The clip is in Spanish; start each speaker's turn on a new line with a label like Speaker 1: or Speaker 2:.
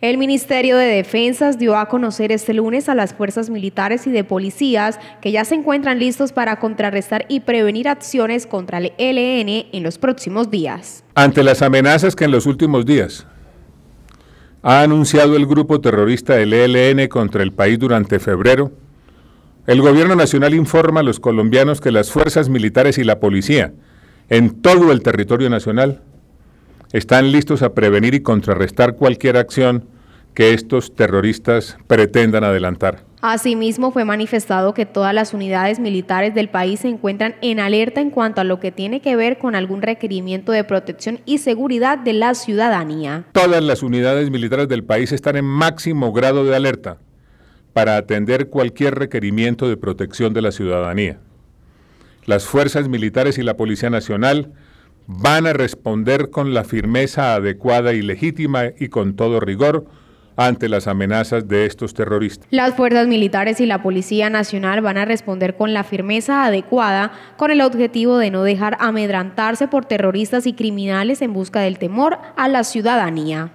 Speaker 1: El Ministerio de Defensa dio a conocer este lunes a las fuerzas militares y de policías que ya se encuentran listos para contrarrestar y prevenir acciones contra el ELN en los próximos días.
Speaker 2: Ante las amenazas que en los últimos días ha anunciado el grupo terrorista del ELN contra el país durante febrero, el gobierno nacional informa a los colombianos que las fuerzas militares y la policía en todo el territorio nacional están listos a prevenir y contrarrestar cualquier acción que estos terroristas pretendan adelantar.
Speaker 1: Asimismo, fue manifestado que todas las unidades militares del país se encuentran en alerta en cuanto a lo que tiene que ver con algún requerimiento de protección y seguridad de la ciudadanía.
Speaker 2: Todas las unidades militares del país están en máximo grado de alerta para atender cualquier requerimiento de protección de la ciudadanía. Las fuerzas militares y la Policía Nacional van a responder con la firmeza adecuada y legítima y con todo rigor ante las amenazas de estos terroristas.
Speaker 1: Las fuerzas militares y la Policía Nacional van a responder con la firmeza adecuada con el objetivo de no dejar amedrantarse por terroristas y criminales en busca del temor a la ciudadanía.